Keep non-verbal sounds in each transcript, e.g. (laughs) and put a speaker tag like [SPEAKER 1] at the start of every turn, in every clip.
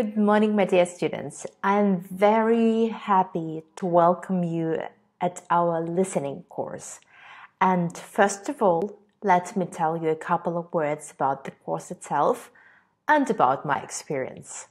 [SPEAKER 1] Good morning, my dear students. I am very happy to welcome you at our listening course. And first of all, let me tell you a couple of words about the course itself and about my experience.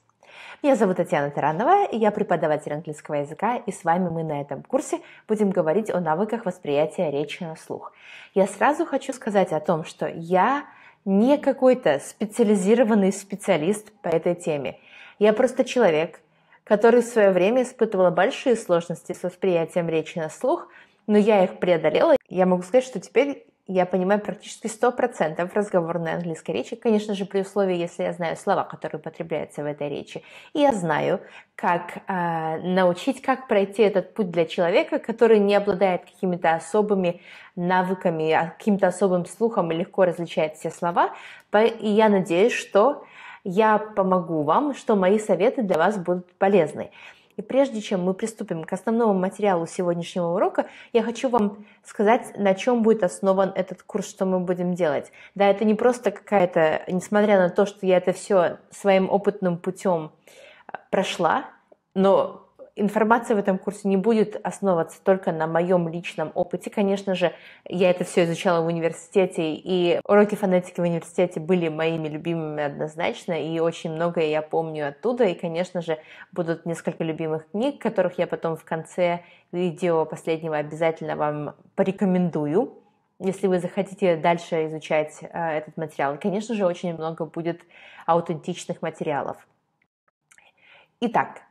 [SPEAKER 1] Меня зовут Татьяна Таранова, и я преподаватель английского языка, и с вами мы на этом курсе будем говорить о навыках восприятия речи на слух. Я сразу хочу сказать о том, что я не какой-то специализированный специалист по этой теме – я просто человек, который в свое время испытывала большие сложности с восприятием речи на слух, но я их преодолела. Я могу сказать, что теперь я понимаю практически 100% разговорной английской речи, конечно же, при условии, если я знаю слова, которые употребляются в этой речи. И я знаю, как э, научить, как пройти этот путь для человека, который не обладает какими-то особыми навыками, а, каким-то особым слухом и легко различает все слова. И я надеюсь, что я помогу вам, что мои советы для вас будут полезны. И прежде чем мы приступим к основному материалу сегодняшнего урока, я хочу вам сказать, на чем будет основан этот курс, что мы будем делать. Да, это не просто какая-то, несмотря на то, что я это все своим опытным путем а, прошла, но информация в этом курсе не будет основываться только на моем личном опыте. Конечно же, я это все изучала в университете, и уроки фонетики в университете были моими любимыми однозначно, и очень многое я помню оттуда. И, конечно же, будут несколько любимых книг, которых я потом в конце видео последнего обязательно вам порекомендую если вы захотите дальше изучать э, этот материал. конечно же, очень много будет аутентичных материалов. Итак,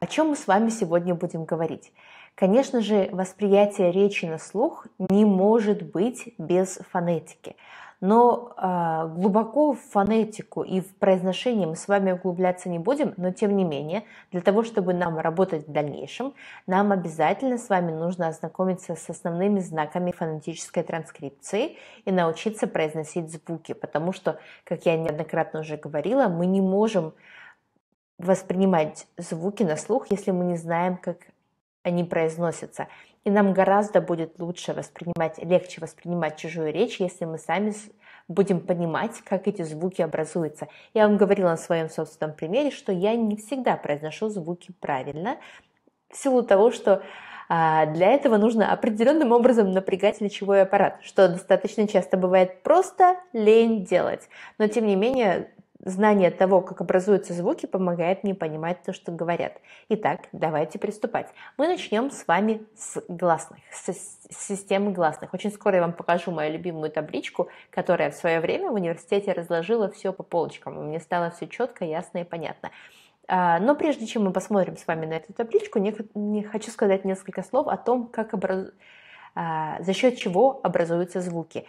[SPEAKER 1] о чем мы с вами сегодня будем говорить? Конечно же, восприятие речи на слух не может быть без фонетики. Но э, глубоко в фонетику и в произношение мы с вами углубляться не будем, но тем не менее, для того, чтобы нам работать в дальнейшем, нам обязательно с вами нужно ознакомиться с основными знаками фонетической транскрипции и научиться произносить звуки, потому что, как я неоднократно уже говорила, мы не можем воспринимать звуки на слух, если мы не знаем, как они произносятся. И нам гораздо будет лучше воспринимать, легче воспринимать чужую речь, если мы сами будем понимать, как эти звуки образуются. Я вам говорила на своем собственном примере, что я не всегда произношу звуки правильно, в силу того, что а, для этого нужно определенным образом напрягать речевой аппарат, что достаточно часто бывает просто лень делать. Но тем не менее, Знание того, как образуются звуки, помогает мне понимать то, что говорят. Итак, давайте приступать. Мы начнем с вами с гласных, с, системы гласных. Очень скоро я вам покажу мою любимую табличку, которая в свое время в университете разложила все по полочкам. И мне стало все четко, ясно и понятно. А, но прежде чем мы посмотрим с вами на эту табличку, не хочу сказать несколько слов о том, как образ... А, за счет чего образуются звуки.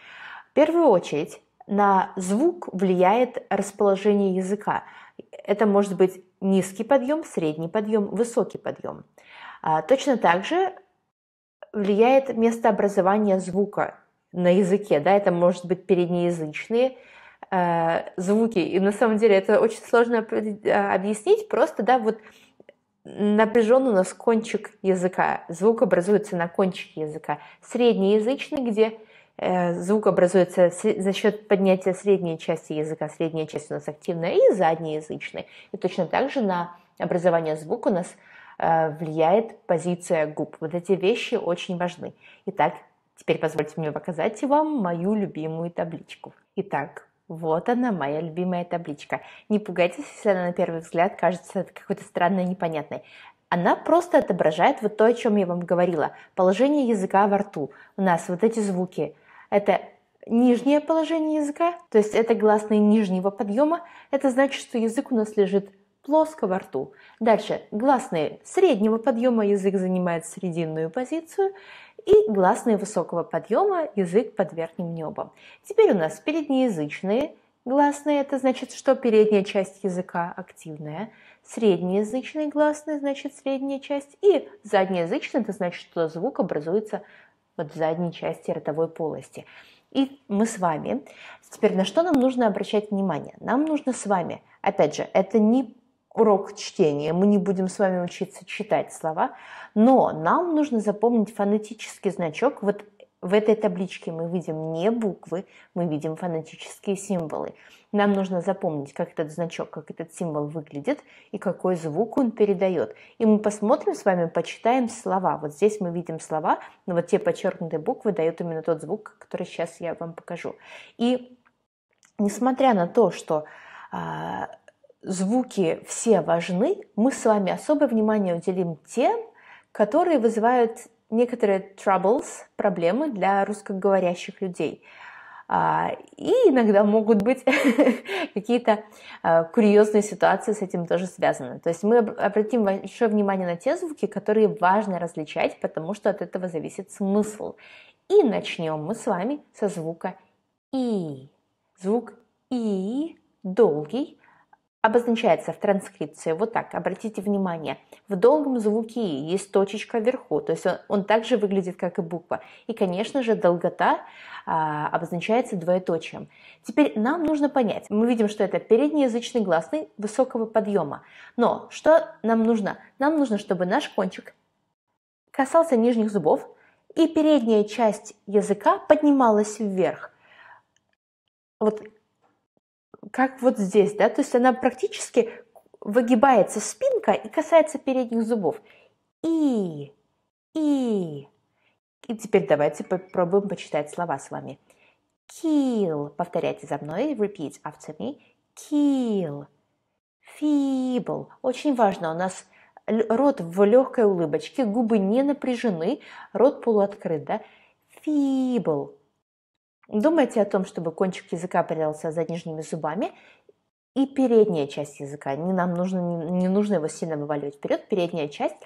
[SPEAKER 1] В первую очередь на звук влияет расположение языка. Это может быть низкий подъем, средний подъем, высокий подъем. А, точно так же влияет образования звука на языке. Да? Это может быть переднеязычные э, звуки. И на самом деле это очень сложно э, объяснить. Просто да, вот напряжен у нас кончик языка. Звук образуется на кончике языка. Среднеязычный, где Э, звук образуется за счет поднятия средней части языка, средняя часть у нас активная, и задняя заднеязычная. И точно так же на образование звука у нас э, влияет позиция губ. Вот эти вещи очень важны. Итак, теперь позвольте мне показать вам мою любимую табличку. Итак, вот она, моя любимая табличка. Не пугайтесь, если она на первый взгляд кажется какой-то странной, непонятной. Она просто отображает вот то, о чем я вам говорила. Положение языка во рту. У нас вот эти звуки – это нижнее положение языка, то есть это гласные нижнего подъема. Это значит, что язык у нас лежит плоско во рту. Дальше гласные среднего подъема язык занимает срединную позицию и гласные высокого подъема язык под верхним небом. Теперь у нас переднеязычные гласные, это значит, что передняя часть языка активная, среднеязычные гласные, значит, средняя часть, и заднеязычные, это значит, что звук образуется вот в задней части ротовой полости. И мы с вами. Теперь на что нам нужно обращать внимание? Нам нужно с вами, опять же, это не урок чтения, мы не будем с вами учиться читать слова, но нам нужно запомнить фонетический значок. Вот в этой табличке мы видим не буквы, мы видим фонетические символы. Нам нужно запомнить, как этот значок, как этот символ выглядит и какой звук он передает. И мы посмотрим с вами, почитаем слова. Вот здесь мы видим слова, но вот те подчеркнутые буквы дают именно тот звук, который сейчас я вам покажу. И несмотря на то, что а, звуки все важны, мы с вами особое внимание уделим тем, которые вызывают некоторые troubles, проблемы для русскоговорящих людей – а, и иногда могут быть (laughs) какие-то а, курьезные ситуации с этим тоже связаны. То есть мы обратим большое внимание на те звуки, которые важно различать, потому что от этого зависит смысл. И начнем мы с вами со звука «и». Звук «и» долгий, обозначается в транскрипции вот так. Обратите внимание, в долгом звуке есть точечка вверху, то есть он, он также выглядит как и буква. И, конечно же, долгота а, обозначается двоеточием. Теперь нам нужно понять, мы видим, что это переднеязычный гласный высокого подъема. Но что нам нужно? Нам нужно, чтобы наш кончик касался нижних зубов, и передняя часть языка поднималась вверх. Вот как вот здесь, да, то есть она практически выгибается спинка и касается передних зубов. И, и. И теперь давайте попробуем почитать слова с вами. Kill. Повторяйте за мной. Repeat after me. Kill. Feeble. Очень важно. У нас рот в легкой улыбочке, губы не напряжены, рот полуоткрыт, да? Feeble. Думайте о том, чтобы кончик языка прятался за нижними зубами и передняя часть языка. Не нам нужно, не нужно его сильно вываливать вперед. Передняя часть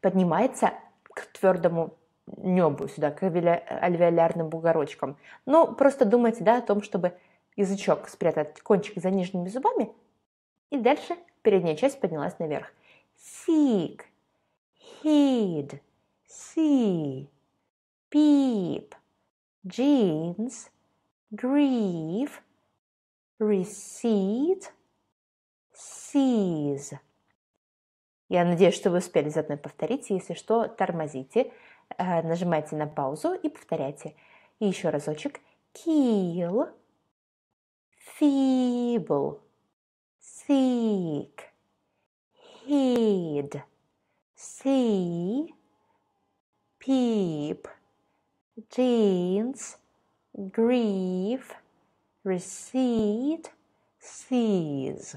[SPEAKER 1] поднимается к твердому небу сюда, к альвеолярным бугорочкам. Ну, просто думайте, да, о том, чтобы язычок спрятать кончик за нижними зубами, и дальше передняя часть поднялась наверх. Seek, heed, see, peep – jeans, grieve, receipt, seize. Я надеюсь, что вы успели заодно повторить. Если что, тормозите, э, нажимайте на паузу и повторяйте. И еще разочек. Kill, feeble, seek, heed, see, peep – jeans, grief, receipt, seize.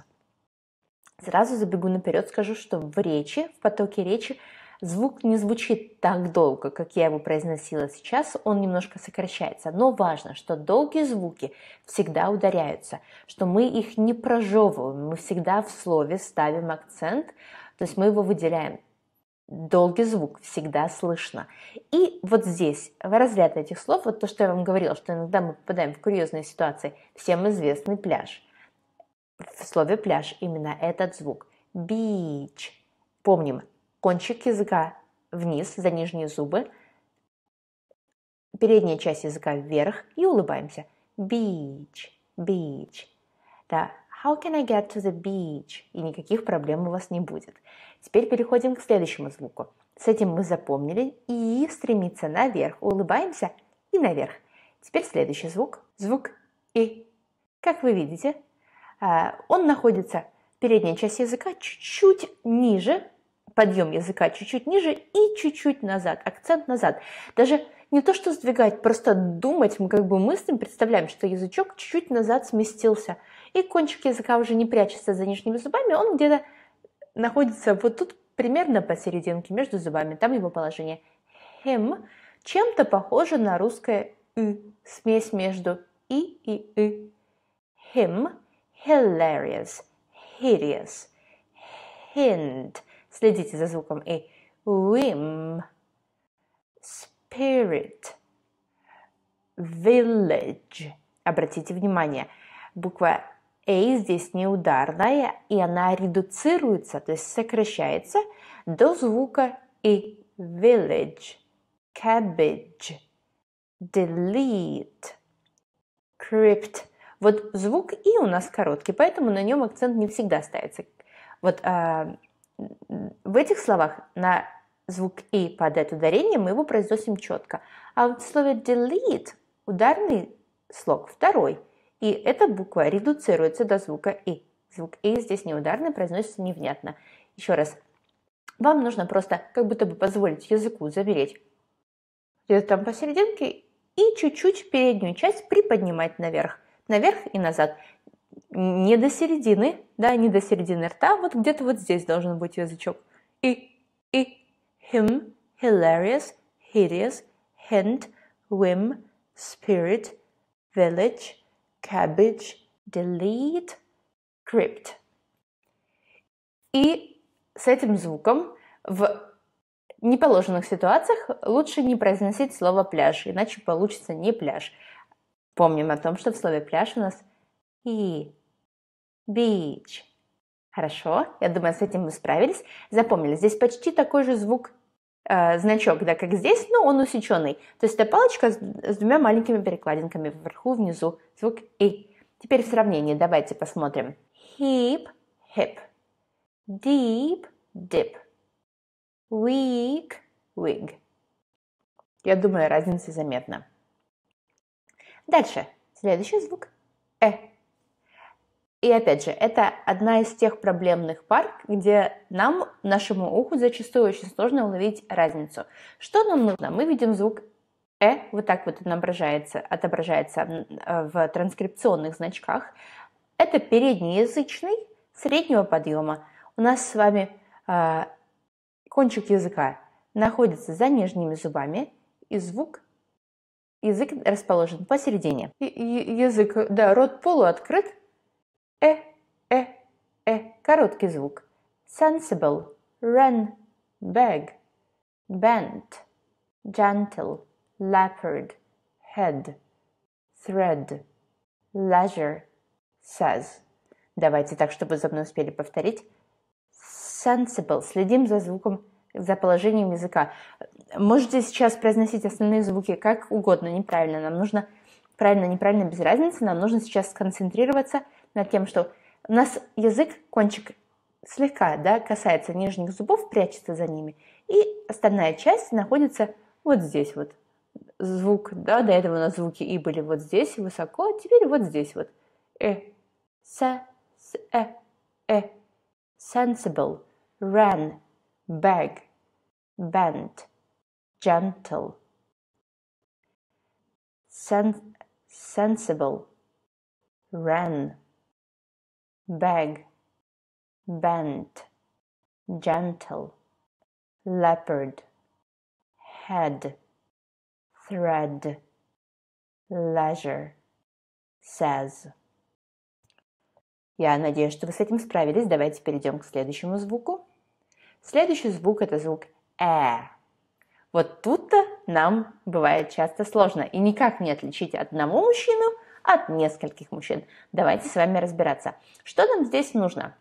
[SPEAKER 1] Сразу забегу наперед, скажу, что в речи, в потоке речи звук не звучит так долго, как я его произносила сейчас, он немножко сокращается. Но важно, что долгие звуки всегда ударяются, что мы их не прожевываем, мы всегда в слове ставим акцент, то есть мы его выделяем долгий звук всегда слышно. И вот здесь, в разряд этих слов, вот то, что я вам говорила, что иногда мы попадаем в курьезные ситуации, всем известный пляж. В слове пляж именно этот звук. Бич. Помним, кончик языка вниз за нижние зубы, передняя часть языка вверх и улыбаемся. Beach, beach. Да, how can I get to the beach? И никаких проблем у вас не будет. Теперь переходим к следующему звуку. С этим мы запомнили. И стремиться наверх. Улыбаемся и наверх. Теперь следующий звук. Звук И. Как вы видите, а, он находится в передней части языка чуть-чуть ниже, подъем языка чуть-чуть ниже и чуть-чуть назад, акцент назад. Даже не то, что сдвигать, просто думать, мы как бы мыслим, представляем, что язычок чуть-чуть назад сместился, и кончик языка уже не прячется за нижними зубами, он где-то находится вот тут примерно посерединке между зубами, там его положение. Хем, чем-то похоже на русское «ы», смесь между «и» и «ы». Him – hilarious, hideous, hint – следите за звуком «и», whim, spirit, village. Обратите внимание, буква A здесь не ударная, и она редуцируется, то есть сокращается до звука и village, cabbage, delete, crypt. Вот звук и у нас короткий, поэтому на нем акцент не всегда ставится. Вот а, в этих словах на звук и падает ударение, мы его произносим четко. А вот в слове delete ударный слог второй – и эта буква редуцируется до звука «и». Звук «и» здесь неударный, произносится невнятно. Еще раз. Вам нужно просто как будто бы позволить языку завереть где-то там посерединке и чуть-чуть переднюю часть приподнимать наверх. Наверх и назад. Не до середины, да, не до середины рта, вот где-то вот здесь должен быть язычок. И, и, him, hilarious, hideous, hint, whim, spirit, village – cabbage, delete, crypt. И с этим звуком в неположенных ситуациях лучше не произносить слово пляж, иначе получится не пляж. Помним о том, что в слове пляж у нас и beach. Хорошо, я думаю, с этим мы справились. Запомнили, здесь почти такой же звук Э, значок, да, как здесь, но он усеченный. То есть это палочка с, с двумя маленькими перекладинками вверху, внизу, звук «и». Теперь в сравнении давайте посмотрим. Hip, hip. Deep, dip. Weak, wig. Я думаю, разница заметна. Дальше. Следующий звук. Э. И опять же, это одна из тех проблемных пар, где нам, нашему уху, зачастую очень сложно уловить разницу. Что нам нужно? Мы видим звук «э», вот так вот он отображается, отображается э, в транскрипционных значках. Это переднеязычный среднего подъема. У нас с вами э, кончик языка находится за нижними зубами, и звук язык расположен посередине. И, язык, да, рот полуоткрыт, э, э, э, короткий звук. Sensible, run, beg, bent, gentle, leopard, head, thread, leisure, says. Давайте так, чтобы за мной успели повторить. Sensible. Следим за звуком, за положением языка. Можете сейчас произносить остальные звуки как угодно, неправильно. Нам нужно правильно, неправильно, без разницы. Нам нужно сейчас сконцентрироваться – над тем, что у нас язык, кончик слегка да, касается нижних зубов, прячется за ними, и остальная часть находится вот здесь вот. Звук, да, до этого у нас звуки и были вот здесь высоко, а теперь вот здесь вот. Э, с, с, э, э. Sensible, ran, bag, bent, gentle. Sen sensible, ran, bag, bent, gentle, leopard, head, thread, leisure, says. Я надеюсь, что вы с этим справились. Давайте перейдем к следующему звуку. Следующий звук – это звук «э». Вот тут-то нам бывает часто сложно. И никак не отличить одного мужчину от нескольких мужчин. Давайте с вами разбираться. Что нам здесь нужно?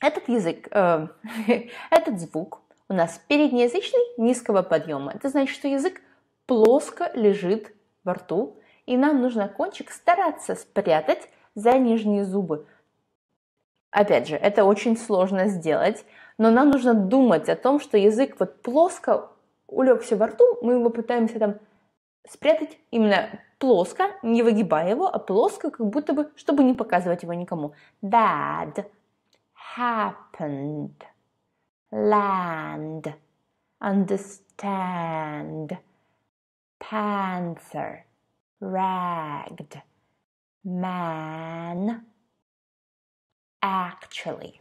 [SPEAKER 1] Этот язык, э, (laughs) этот звук у нас переднеязычный низкого подъема. Это значит, что язык плоско лежит во рту, и нам нужно кончик стараться спрятать за нижние зубы. Опять же, это очень сложно сделать, но нам нужно думать о том, что язык вот плоско улегся во рту, мы его пытаемся там спрятать именно плоско, не выгибая его, а плоско, как будто бы, чтобы не показывать его никому. That happened. Land. Understand. Panther. Ragged. Man. Actually.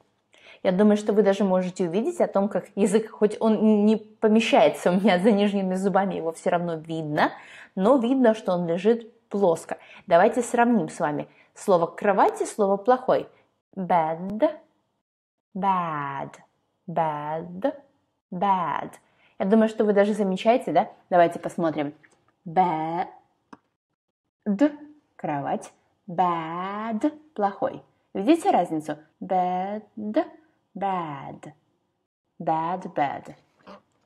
[SPEAKER 1] Я думаю, что вы даже можете увидеть о том, как язык, хоть он не помещается у меня за нижними зубами, его все равно видно, но видно, что он лежит плоско. Давайте сравним с вами слово «кровать» и слово «плохой». Bad, bad, bad, bad. Я думаю, что вы даже замечаете, да? Давайте посмотрим. Bad, кровать. Bad, плохой. Видите разницу? Bad, bad, bad, bad,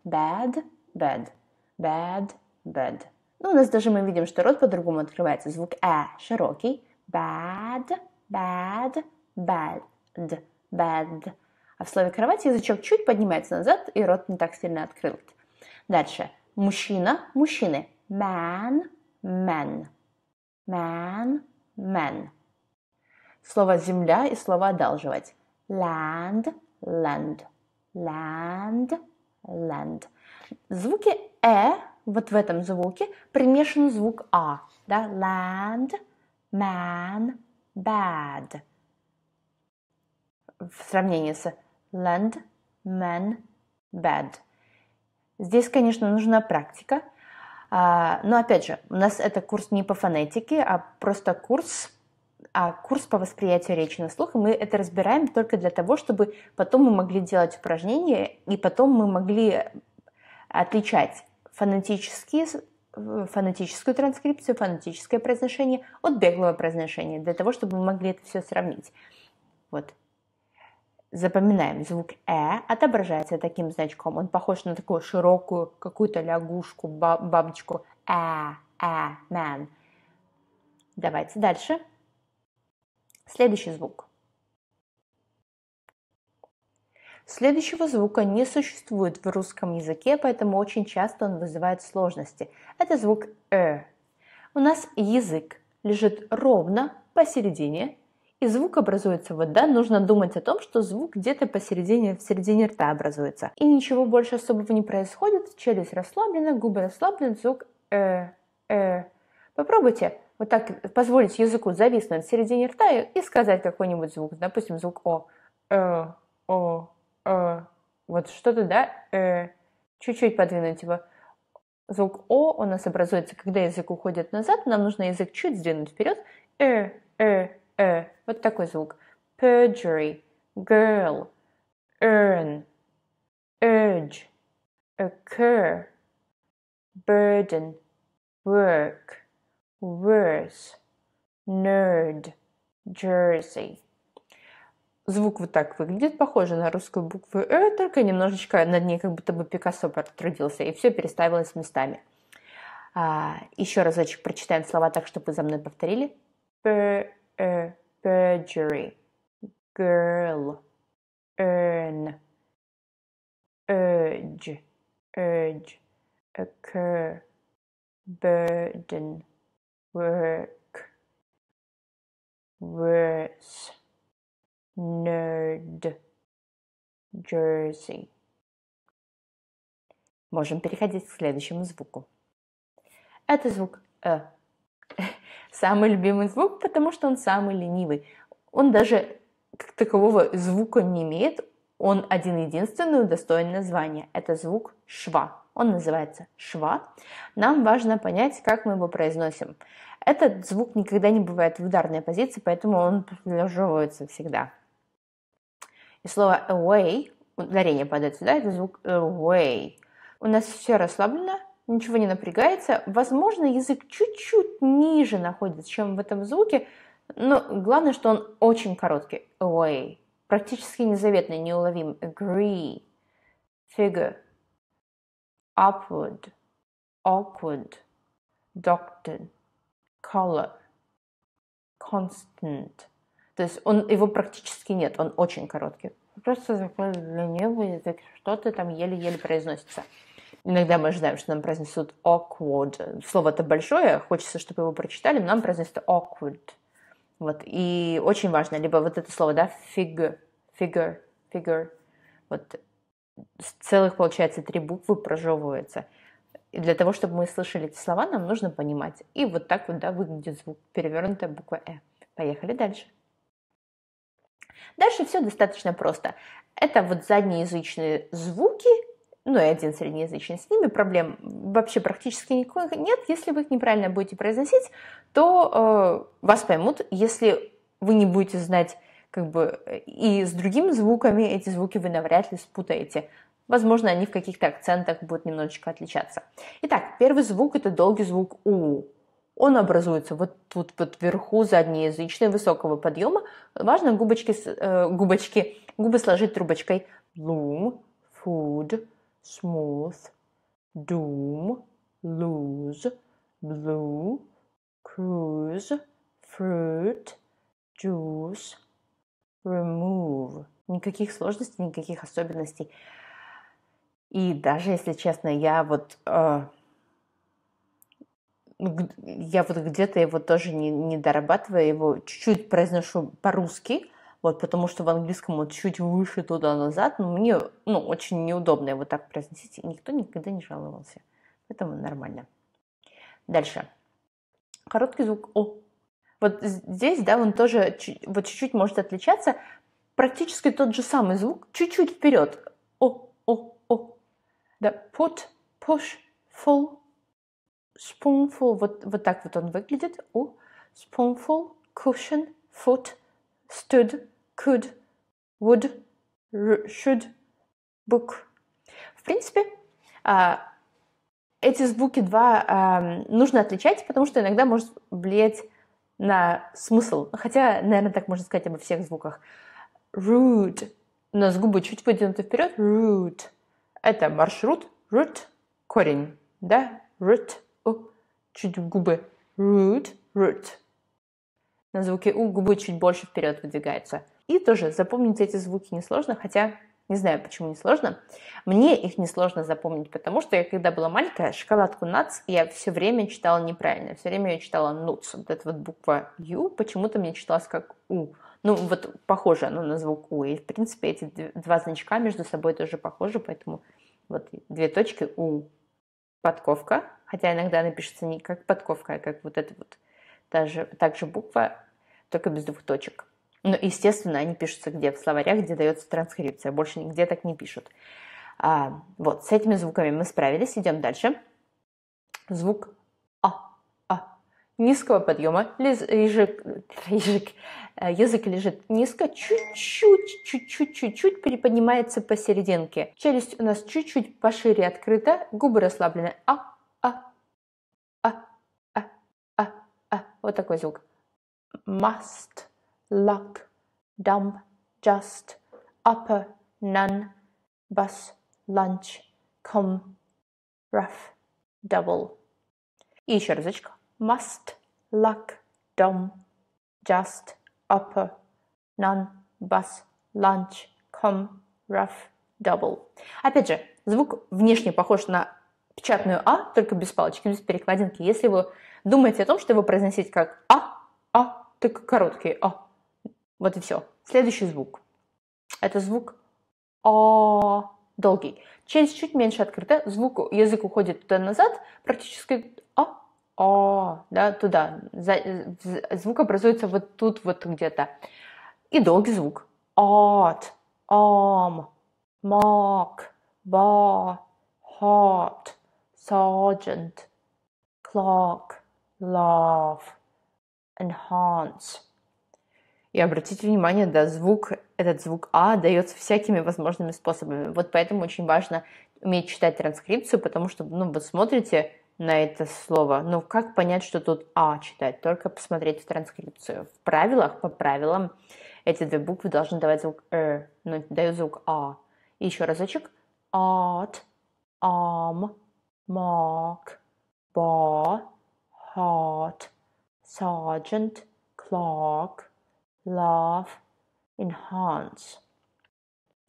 [SPEAKER 1] bad, bad, bad, bad. Ну, у нас даже мы видим, что рот по-другому открывается. Звук «э» широкий. Bad, bad, bad, bad. А в слове «кровать» язычок чуть поднимается назад, и рот не так сильно открыт. Дальше. Мужчина, мужчины. Man, man. Man, man. Слово «земля» и слово «одалживать» land, land, land, land. Звуки э, вот в этом звуке примешан звук а, да, land, man, bad. В сравнении с land, man, bad. Здесь, конечно, нужна практика, а, но опять же, у нас это курс не по фонетике, а просто курс а курс по восприятию речи на слух, и мы это разбираем только для того, чтобы потом мы могли делать упражнения, и потом мы могли отличать фонетические э, фонетическую транскрипцию, фонетическое произношение от беглого произношения, для того, чтобы мы могли это все сравнить. Вот. Запоминаем, звук «э» отображается таким значком. Он похож на такую широкую какую-то лягушку, бабочку. «Э», «э», «мэн». Давайте дальше. Следующий звук. Следующего звука не существует в русском языке, поэтому очень часто он вызывает сложности. Это звук «э». У нас язык лежит ровно посередине, и звук образуется вот, да, нужно думать о том, что звук где-то посередине, в середине рта образуется. И ничего больше особого не происходит, челюсть расслаблена, губы расслаблены, звук «э», «э». Попробуйте вот так позволить языку зависнуть в середине рта и, и сказать какой-нибудь звук, допустим, звук О, э, О, э, вот что-то, да, э, чуть-чуть подвинуть его. Звук О у нас образуется, когда язык уходит назад, нам нужно язык чуть сдвинуть вперед, э, э, э, вот такой звук. Perjury, girl, earn, urge, occur, burden, work – worse, nerd, jersey. Звук вот так выглядит, похоже на русскую букву «э», только немножечко над ней как будто бы Пикассо потрудился, и все переставилось местами. А, еще разочек прочитаем слова так, чтобы за мной повторили. Э, perjury, girl, earn, urge, urge, occur, burden – work, verse, nerd, jersey. Можем переходить к следующему звуку. Это звук «э». (laughs) Самый любимый звук, потому что он самый ленивый. Он даже как такового звука не имеет. Он один-единственный удостоен названия. Это звук «шва». Он называется шва. Нам важно понять, как мы его произносим. Этот звук никогда не бывает в ударной позиции, поэтому он прилеживается всегда. И слово away, ударение падает сюда, это звук away. У нас все расслаблено, ничего не напрягается. Возможно, язык чуть-чуть ниже находится, чем в этом звуке, но главное, что он очень короткий. Away. Практически незаветный, неуловим. Agree. Figure upward, awkward, doctor, color, constant. То есть он, его практически нет, он очень короткий. Просто такой для него язык, что-то там еле-еле произносится. Иногда мы ожидаем, что нам произнесут awkward. Слово-то большое, хочется, чтобы его прочитали, но нам произнесут awkward. Вот, и очень важно, либо вот это слово, да, figure, figure, figure, вот целых, получается, три буквы прожевывается. И для того, чтобы мы слышали эти слова, нам нужно понимать. И вот так вот, да, выглядит звук перевернутая буква «э». Поехали дальше. Дальше все достаточно просто. Это вот заднеязычные звуки, ну и один среднеязычный. С ними проблем вообще практически никакой нет. Если вы их неправильно будете произносить, то э, вас поймут. Если вы не будете знать как бы э, и с другими звуками эти звуки вы навряд ли спутаете. Возможно, они в каких-то акцентах будут немножечко отличаться. Итак, первый звук – это долгий звук «у». Он образуется вот тут, вот вверху заднеязычной высокого подъема. Важно губочки, э, губочки, губы сложить трубочкой. Loom, food, smooth, doom, lose, blue, cruise, fruit, juice – remove. Никаких сложностей, никаких особенностей. И даже, если честно, я вот... Э, ну, я вот где-то его тоже не, не дорабатываю, его чуть-чуть произношу по-русски, вот, потому что в английском вот чуть выше туда-назад, но мне, ну, очень неудобно его так произносить, и никто никогда не жаловался. Поэтому нормально. Дальше. Короткий звук О вот здесь, да, он тоже вот чуть-чуть может отличаться. Практически тот же самый звук, чуть-чуть вперед. О, о, о. Да, put, push, full, spoonful. Вот, вот так вот он выглядит. О, spoonful, cushion, foot, stood, could, would, should, book. В принципе, а, эти звуки два нужно отличать, потому что иногда может влиять на смысл, хотя, наверное, так можно сказать обо всех звуках. root У нас губы чуть выдвинуты вперед. root Это маршрут. Root. Корень. Да? Root. У. Чуть губы. Root. Root. На звуке У губы чуть больше вперед выдвигается. И тоже запомнить эти звуки несложно, хотя не знаю, почему не сложно. Мне их не сложно запомнить, потому что я, когда была маленькая, шоколадку НАЦ я все время читала неправильно. Все время я читала НУЦ. Вот эта вот буква Ю почему-то мне читалась как У. Ну, вот похоже оно на звук У. И, в принципе, эти два значка между собой тоже похожи, поэтому вот две точки У. Подковка, хотя иногда она пишется не как подковка, а как вот эта вот та же, также буква, только без двух точек. Но, ну, естественно, они пишутся где? В словарях, где дается транскрипция. Больше нигде так не пишут. А, вот, с этими звуками мы справились. Идем дальше. Звук А. А. Низкого подъема. Лиз, язык, язык, э, язык лежит низко. Чуть-чуть, чуть-чуть, чуть-чуть приподнимается посерединке. Челюсть у нас чуть-чуть пошире открыта. Губы расслаблены. А. А. А. А. А. А. Вот такой звук. Must luck, dumb, just, upper, none, bus, lunch, come, rough, double. И еще разочек. Must, luck, dumb, just, upper, none, bus, lunch, come, rough, double. Опять же, звук внешне похож на печатную А, только без палочки, без перекладинки. Если вы думаете о том, что его произносить как А, А, только короткие А, вот и все. Следующий звук. Это звук О а, долгий. Через чуть меньше открыто звук, язык уходит туда-назад, практически О, а, О, а, да, туда. Звук образуется вот тут, вот где-то. И долгий звук. От, ом, мок, ба, hot, sergeant, clock, love, enhance. И обратите внимание, да, звук, этот звук А дается всякими возможными способами. Вот поэтому очень важно уметь читать транскрипцию, потому что, ну, вы смотрите на это слово, но как понять, что тут А читать? Только посмотреть в транскрипцию. В правилах, по правилам, эти две буквы должны давать звук э, но дают звук А. И еще разочек. От, ам, мак, ба, хат, саджент, клок love, enhance.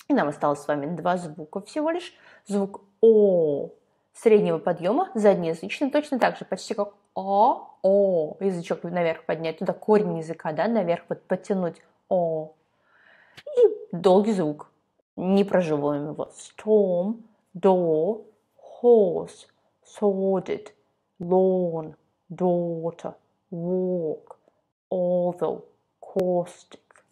[SPEAKER 1] И нам осталось с вами два звука всего лишь. Звук О среднего подъема, заднеязычный, точно так же, почти как О, О, язычок наверх поднять, туда корень языка, да, наверх вот подтянуть О. И долгий звук, не проживаем его. Storm, door, horse, sordid, lawn, daughter, walk, oval, костик.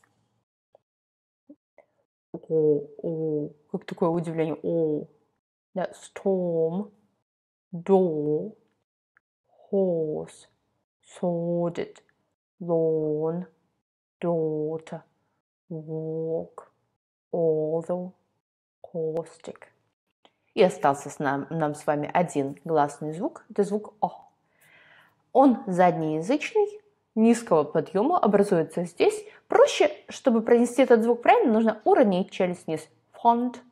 [SPEAKER 1] О, о, как такое удивление. О, да, storm, door, horse, sordid, lawn, daughter, walk, although, caustic. И остался с нам, нам с вами один гласный звук. Это звук О. Он заднеязычный, низкого подъема образуется здесь. Проще, чтобы пронести этот звук правильно, нужно уронить челюсть вниз. Фонд.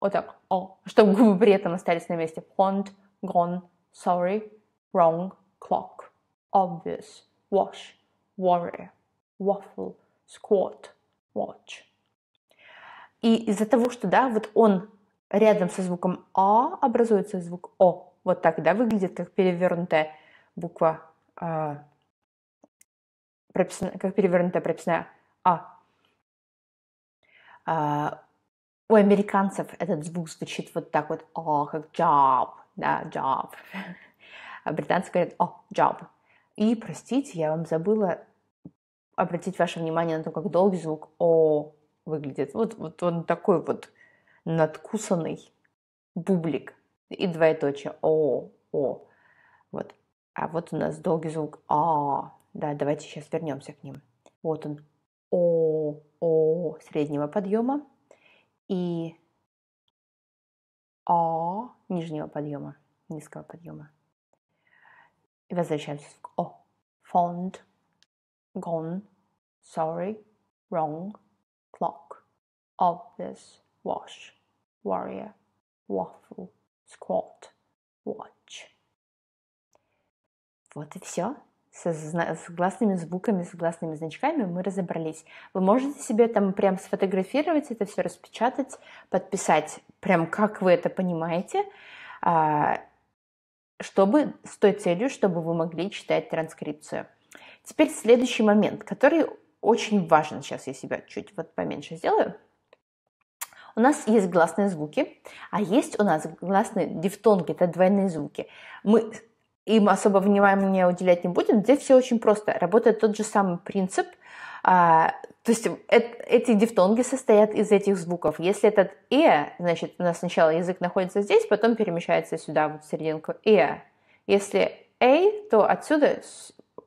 [SPEAKER 1] Вот так. О. Чтобы губы при этом остались на месте. Фонд, gone, sorry, wrong, clock, obvious, wash, worry, waffle, squat, watch. И из-за того, что, да, вот он рядом со звуком А образуется звук О. Вот так, да, выглядит как перевернутая буква а, прописная, как перевернутая прописная А. а у американцев этот звук звучит вот так вот, о, «а», как job, да, job. А британцы говорят, о, job. И, простите, я вам забыла обратить ваше внимание на то, как долгий звук о выглядит. Вот, вот он такой вот надкусанный бублик и двоеточие о, о. Вот. А вот у нас долгий звук А. Да, давайте сейчас вернемся к ним. Вот он. О, О среднего подъема и А нижнего подъема, низкого подъема. И возвращаемся к О. Fond, gone, sorry, wrong, clock, obvious, wash, warrior, waffle, squat, what. Вот и все. Со, с гласными звуками, с гласными значками мы разобрались. Вы можете себе там прям сфотографировать это все, распечатать, подписать, прям как вы это понимаете, а, чтобы с той целью, чтобы вы могли читать транскрипцию. Теперь следующий момент, который очень важен. Сейчас я себя чуть вот поменьше сделаю. У нас есть гласные звуки, а есть у нас гласные дифтонги, это двойные звуки. Мы им особо внимания уделять не будем. Здесь все очень просто. Работает тот же самый принцип. А, то есть э, эти дифтонги состоят из этих звуков. Если этот «э», значит, у нас сначала язык находится здесь, потом перемещается сюда, вот в серединку «э». Если «эй», то отсюда,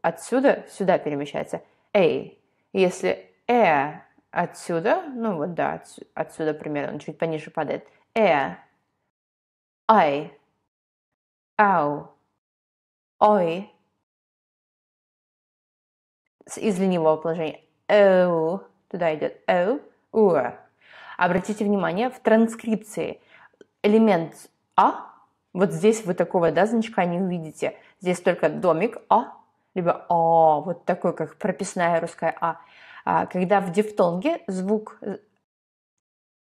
[SPEAKER 1] отсюда сюда перемещается «эй». Если «э» отсюда, ну вот да, отсюда, отсюда примерно, чуть пониже падает «э», «ай», «ау», ой. С, из ленивого положения «оу» туда идет «оу», «уа». Обратите внимание, в транскрипции элемент «а» вот здесь вы такого да, значка не увидите. Здесь только домик «а», либо «о», вот такой, как прописная русская «а». а когда в дифтонге звук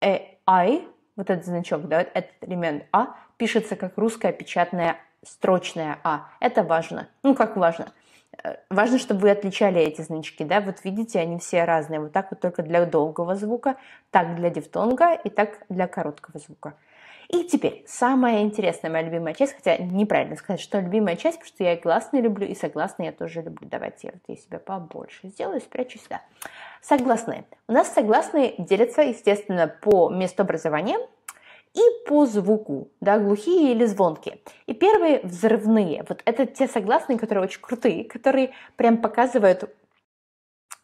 [SPEAKER 1] «э», «ай», вот этот значок, да, этот элемент «а» пишется как русская печатная строчная А. Это важно. Ну, как важно? Э, важно, чтобы вы отличали эти значки, да, вот видите, они все разные, вот так вот только для долгого звука, так для дифтонга и так для короткого звука. И теперь, самая интересная, моя любимая часть, хотя неправильно сказать, что любимая часть, потому что я и гласные люблю, и согласные я тоже люблю. Давайте я, вот, я себя побольше сделаю, спрячу сюда. Согласные. У нас согласные делятся, естественно, по местообразованиям, и по звуку, да, глухие или звонкие. И первые взрывные, вот это те согласные, которые очень крутые, которые прям показывают,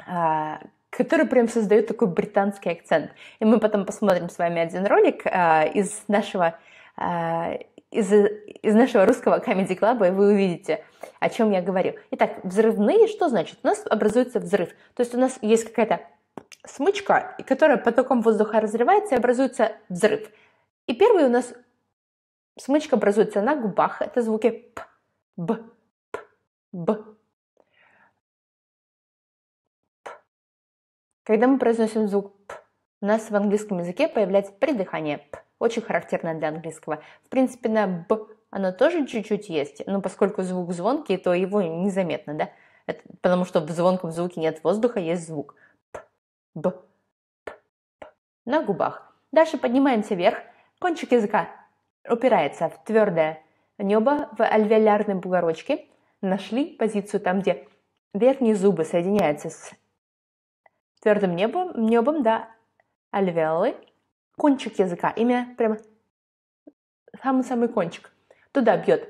[SPEAKER 1] а, которые прям создают такой британский акцент. И мы потом посмотрим с вами один ролик а, из нашего а, из, из нашего русского Comedy клаба и вы увидите, о чем я говорю. Итак, взрывные, что значит? У нас образуется взрыв. То есть у нас есть какая-то смычка, которая потоком воздуха разрывается и образуется взрыв. И первый у нас смычка образуется на губах. Это звуки п, б, п, б. П. Когда мы произносим звук п, у нас в английском языке появляется придыхание п. Очень характерное для английского. В принципе, на б оно тоже чуть-чуть есть, но поскольку звук звонкий, то его незаметно, да? Это потому что в звонком звуке нет воздуха, есть звук. П, б, п, п. На губах. Дальше поднимаемся вверх Кончик языка упирается в твердое небо в альвеолярном бугорочке. Нашли позицию там, где верхние зубы соединяются с твердым небом, небом да, альвеолы. Кончик языка, имя прямо самый-самый кончик. Туда бьет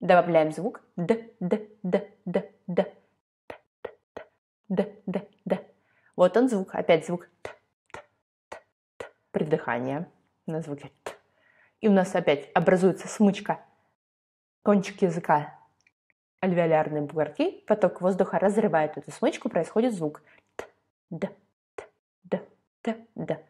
[SPEAKER 1] Добавляем звук. Д, д, д, д, д. Д, д, д. Вот он звук. Опять звук. Т, придыхание на звуке «т». И у нас опять образуется смычка. Кончик языка альвеолярной бугорки, поток воздуха разрывает эту смычку, происходит звук «т», «д», «т», «д», «т», «д».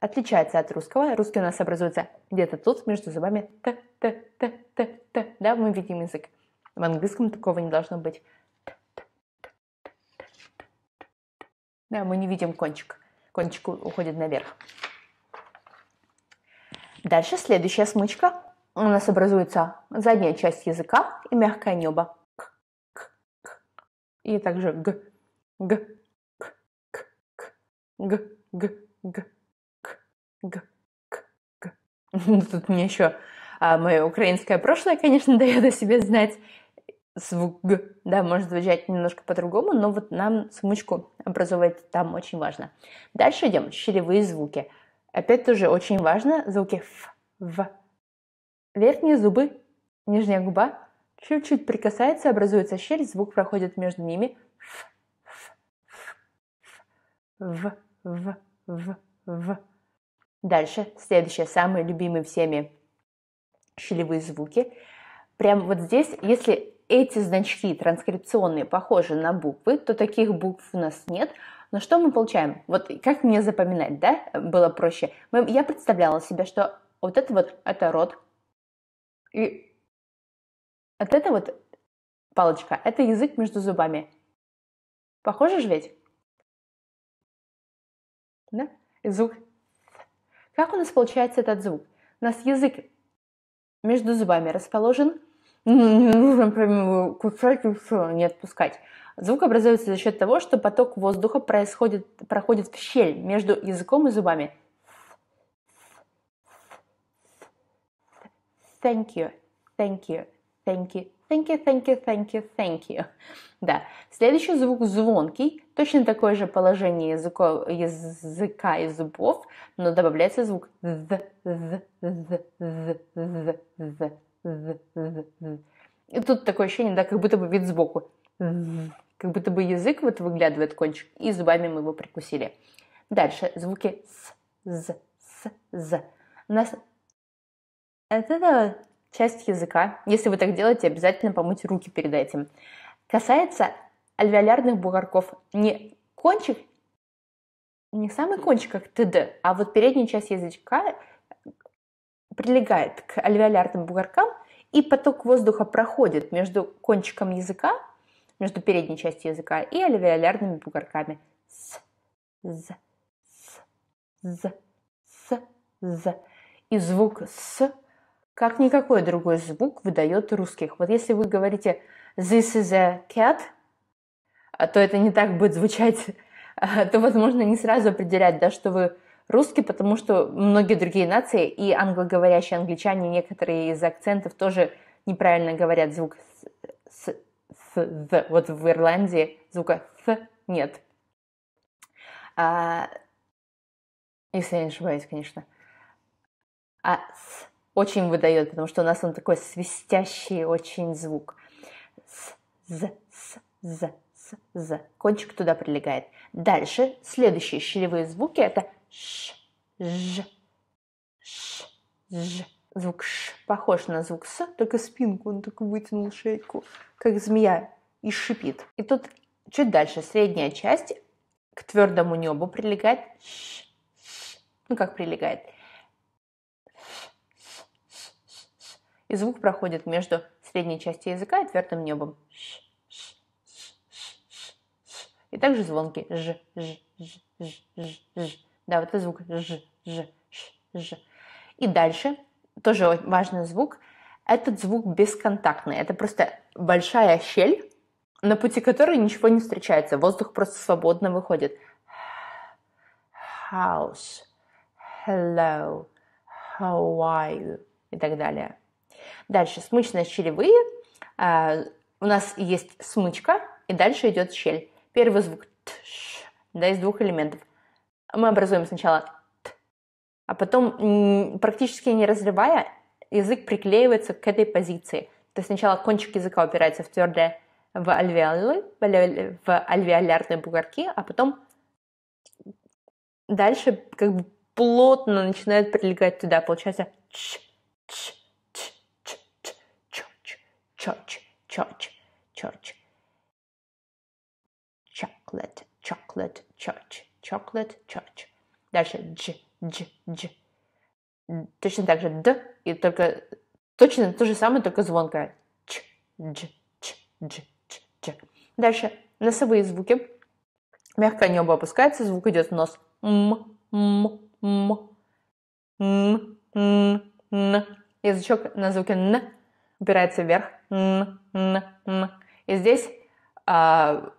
[SPEAKER 1] Отличается от русского. Русский у нас образуется где-то тут, между зубами «т», «т», «т», «т», «т». Да, мы видим язык. В английском такого не должно быть. Да, мы не видим кончик. Кончик уходит наверх. Дальше следующая смычка. У нас образуется задняя часть языка и мягкое небо. К, к, к. И также г, г, к, к, к, г, г, г, к, г, к, г. Ну, тут мне еще а, мое украинское прошлое, конечно, (laughs) дает о себе знать. Звук г, да, может звучать немножко по-другому, но вот нам смычку образовать там очень важно. Дальше идем, щелевые звуки – Опять тоже очень важно звуки «ф», «в». Верхние зубы, нижняя губа чуть-чуть прикасается, образуется щель, звук проходит между ними «ф», «ф», «ф», «ф», «в», «в», «в», «в». Дальше, следующее, самые любимые всеми щелевые звуки. Прям вот здесь, если эти значки транскрипционные похожи на буквы, то таких букв у нас нет – но что мы получаем? Вот как мне запоминать, да, было проще. Я представляла себе, что вот это вот, это рот. И вот это вот палочка, это язык между зубами. Похоже же ведь? Да? И звук. Как у нас получается этот звук? У нас язык между зубами расположен, (laughs) не отпускать. Звук образуется за счет того, что поток воздуха происходит, проходит в щель между языком и зубами. Thank you, thank you, thank you, thank you, thank you, thank you, thank you. Да. Следующий звук звонкий, точно такое же положение языка, языка и зубов, но добавляется звук з, з, з, з, з, з, з, з. И тут такое ощущение, да, как будто бы вид сбоку. Как будто бы язык вот выглядывает кончик, и зубами мы его прикусили. Дальше звуки с, з, с, з. У нас это часть языка. Если вы так делаете, обязательно помыть руки перед этим. Касается альвеолярных бугорков. Не кончик, не самый кончик, как ТД, а вот передняя часть язычка прилегает к альвеолярным бугоркам, и поток воздуха проходит между кончиком языка между передней частью языка и альвеолярными бугорками с, з, с, з, с, з. И звук с, как никакой другой звук, выдает русских. Вот если вы говорите «this is a cat», а, то это не так будет звучать, а, то, возможно, не сразу определять, да, что вы русский, потому что многие другие нации и англоговорящие англичане, некоторые из акцентов тоже неправильно говорят звук с, с с, з. Вот в Ирландии звука с нет. А, если я не ошибаюсь, конечно. А с очень выдает, потому что у нас он такой свистящий очень звук. С, з, с, з, с, з. Кончик туда прилегает. Дальше следующие щелевые звуки это ш, ж, ш, ж звук «ш» похож на звук «с», только спинку он так вытянул шейку, как змея, и шипит. И тут чуть дальше средняя часть к твердому небу прилегает «ш», «ш», ну как прилегает. И звук проходит между средней частью языка и твердым небом. И также звонки «ж», «ж», «ж», «ж», «ж», «ж». Да, вот это звук «ж», «ж», «ж», «ж». И дальше тоже важный звук. Этот звук бесконтактный. Это просто большая щель, на пути которой ничего не встречается. Воздух просто свободно выходит. House. Hello. How are you? И так далее. Дальше смычные щелевые. А, у нас есть смычка, и дальше идет щель. Первый звук тш, да, из двух элементов. Мы образуем сначала а потом, практически не разрывая, язык приклеивается к этой позиции. То есть сначала кончик языка упирается в твердое в альвеолы, в альвеолярные бугорки, а потом дальше как бы плотно начинает прилегать туда. Получается ч, ч, ч, ч, ч, ч, ч, ч, ч, ч, ч, ч, ч. Chocolate, ч church, chocolate, church. Дальше дж, дж, дж. Точно так же д, и только точно то же самое, только звонкое. Ч, дж, ч, дж, ч, дж. Дальше носовые звуки. Мягкое небо опускается, звук идет в нос. М, м, м, м, н, н. Язычок на звуке н упирается вверх. Н, н, н. И здесь а,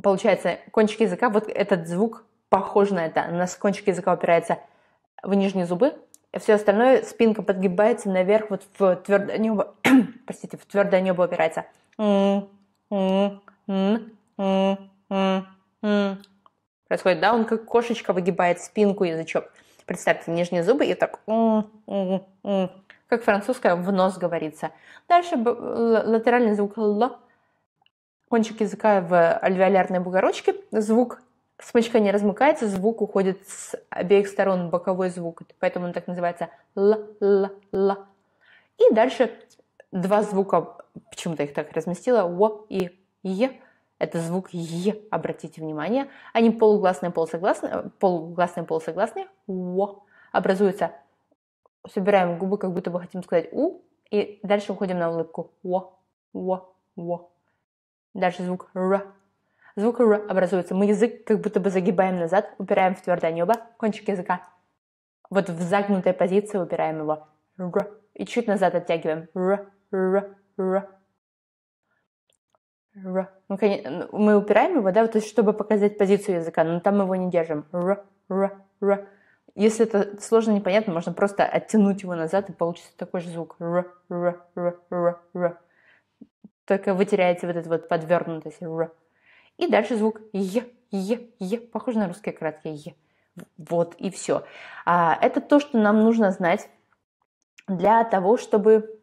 [SPEAKER 1] получается кончик языка, вот этот звук похоже на это. на кончике языка упирается в нижние зубы, а все остальное спинка подгибается наверх, вот в твердое небо, (clears throat) простите, в твердое небо упирается. Происходит, да, он как кошечка выгибает спинку язычок. Представьте, нижние зубы и так, как французская, в нос говорится. Дальше латеральный звук л, кончик языка в альвеолярной бугорочке, звук смычка не размыкается, звук уходит с обеих сторон, боковой звук, поэтому он так называется л-л-л. И дальше два звука, почему-то их так разместила, о и е. Это звук е, обратите внимание. Они полугласные, полусогласные, полугласные, полусогласные, о. Образуется, собираем губы, как будто бы хотим сказать у, и дальше уходим на улыбку, о, о, о. Дальше звук р, Звук «р» образуется. Мы язык как будто бы загибаем назад, упираем в твердое небо, кончик языка. Вот в загнутой позиции упираем его. «Р». И чуть назад оттягиваем. «Р», «р», «р». «Р». Мы, ну, конечно, ну, мы упираем его, да, вот, чтобы показать позицию языка, но там мы его не держим. «Р», «р», «р». Если это сложно, непонятно, можно просто оттянуть его назад, и получится такой же звук. Р, р, р, р, р. Только вы теряете вот эту вот подвернутость. И дальше звук Е, Е, Е, похоже на русское краткое Е. Вот и все. А, это то, что нам нужно знать для того, чтобы,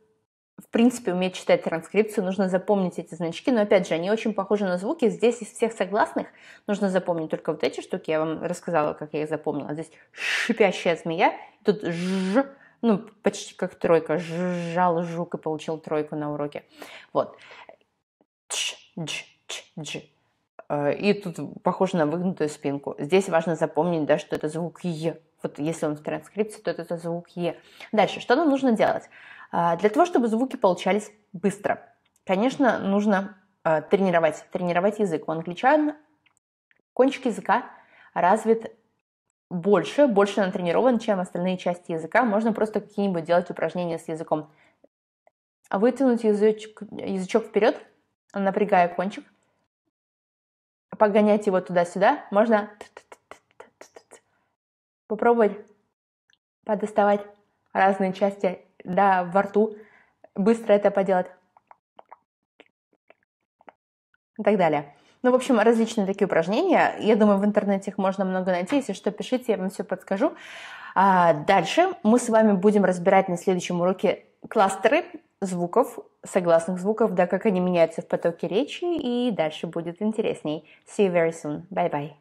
[SPEAKER 1] в принципе, уметь читать транскрипцию, нужно запомнить эти значки, но, опять же, они очень похожи на звуки. Здесь из всех согласных нужно запомнить только вот эти штуки. Я вам рассказала, как я их запомнила. Здесь шипящая змея, тут ж, ну, почти как тройка. Жжал жук и получил тройку на уроке. Вот. Дж, дж, дж, дж. Э, и тут похоже на выгнутую спинку. Здесь важно запомнить, да, что это звук «е». Вот если он в транскрипции, то это звук «е». Дальше, что нам нужно делать? Э, для того, чтобы звуки получались быстро, конечно, нужно э, тренировать, тренировать язык. У англичан кончик языка развит больше, больше натренирован, чем остальные части языка. Можно просто какие-нибудь делать упражнения с языком. Вытянуть язычок, язычок вперед, напрягая кончик – погонять его туда-сюда, можно попробовать подоставать разные части да, во рту, быстро это поделать и так далее. Ну, в общем, различные такие упражнения. Я думаю, в интернете их можно много найти. Если что, пишите, я вам все подскажу. А дальше мы с вами будем разбирать на следующем уроке кластеры звуков, согласных звуков, да, как они меняются в потоке речи, и дальше будет интересней. See you very soon. Bye-bye.